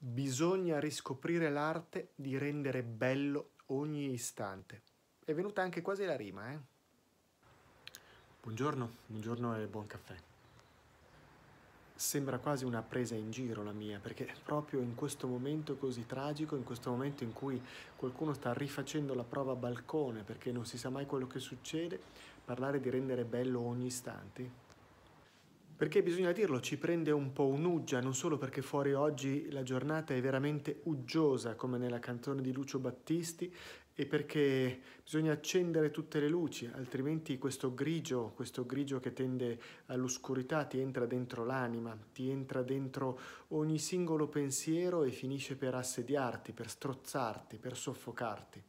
Bisogna riscoprire l'arte di rendere bello ogni istante. È venuta anche quasi la rima, eh? Buongiorno, buongiorno e buon caffè. Sembra quasi una presa in giro la mia, perché proprio in questo momento così tragico, in questo momento in cui qualcuno sta rifacendo la prova a balcone perché non si sa mai quello che succede, parlare di rendere bello ogni istante perché bisogna dirlo, ci prende un po' un'uggia, non solo perché fuori oggi la giornata è veramente uggiosa, come nella canzone di Lucio Battisti, e perché bisogna accendere tutte le luci, altrimenti questo grigio, questo grigio che tende all'oscurità ti entra dentro l'anima, ti entra dentro ogni singolo pensiero e finisce per assediarti, per strozzarti, per soffocarti.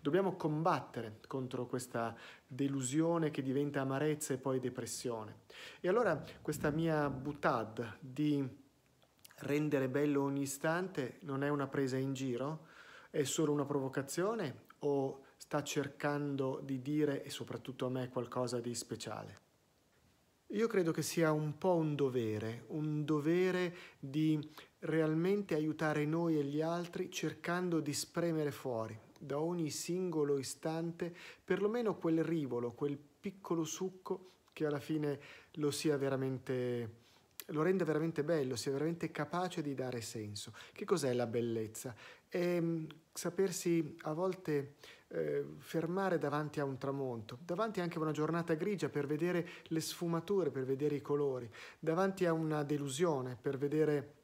Dobbiamo combattere contro questa delusione che diventa amarezza e poi depressione. E allora questa mia butad di rendere bello ogni istante non è una presa in giro? È solo una provocazione o sta cercando di dire e soprattutto a me qualcosa di speciale. Io credo che sia un po' un dovere, un dovere di realmente aiutare noi e gli altri cercando di spremere fuori da ogni singolo istante perlomeno quel rivolo, quel piccolo succo che alla fine lo sia veramente lo rende veramente bello, sia veramente capace di dare senso. Che cos'è la bellezza? È ehm, sapersi a volte eh, fermare davanti a un tramonto, davanti anche a una giornata grigia per vedere le sfumature, per vedere i colori, davanti a una delusione, per vedere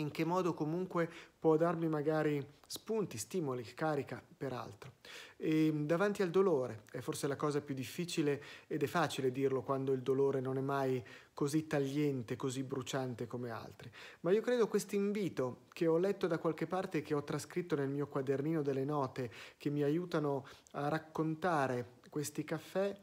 in che modo comunque può darmi magari spunti, stimoli, carica per altro. E ehm, davanti al dolore è forse la cosa più difficile ed è facile dirlo quando il dolore non è mai così tagliente, così bruciante come altri. Ma io credo questo invito che ho letto da qualche parte e che ho trascritto nel mio quadernino delle note che mi aiutano a raccontare questi caffè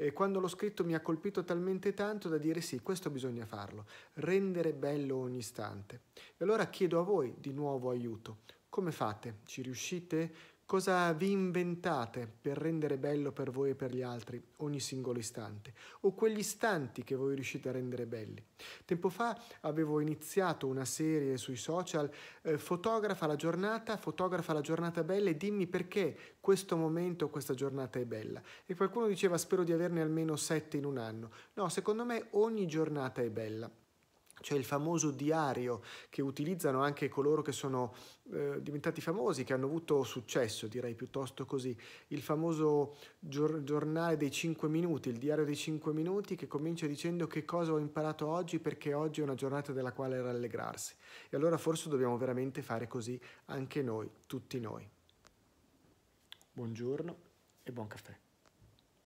e quando l'ho scritto mi ha colpito talmente tanto da dire sì, questo bisogna farlo, rendere bello ogni istante. E allora chiedo a voi di nuovo aiuto. Come fate? Ci riuscite? Cosa vi inventate per rendere bello per voi e per gli altri ogni singolo istante? O quegli istanti che voi riuscite a rendere belli? Tempo fa avevo iniziato una serie sui social, eh, fotografa la giornata, fotografa la giornata bella e dimmi perché questo momento, questa giornata è bella. E qualcuno diceva spero di averne almeno sette in un anno. No, secondo me ogni giornata è bella cioè il famoso diario che utilizzano anche coloro che sono eh, diventati famosi, che hanno avuto successo, direi piuttosto così, il famoso gior- giornale dei 5 minuti, il diario dei 5 minuti che comincia dicendo che cosa ho imparato oggi perché oggi è una giornata della quale rallegrarsi. E allora forse dobbiamo veramente fare così anche noi, tutti noi. Buongiorno e buon caffè.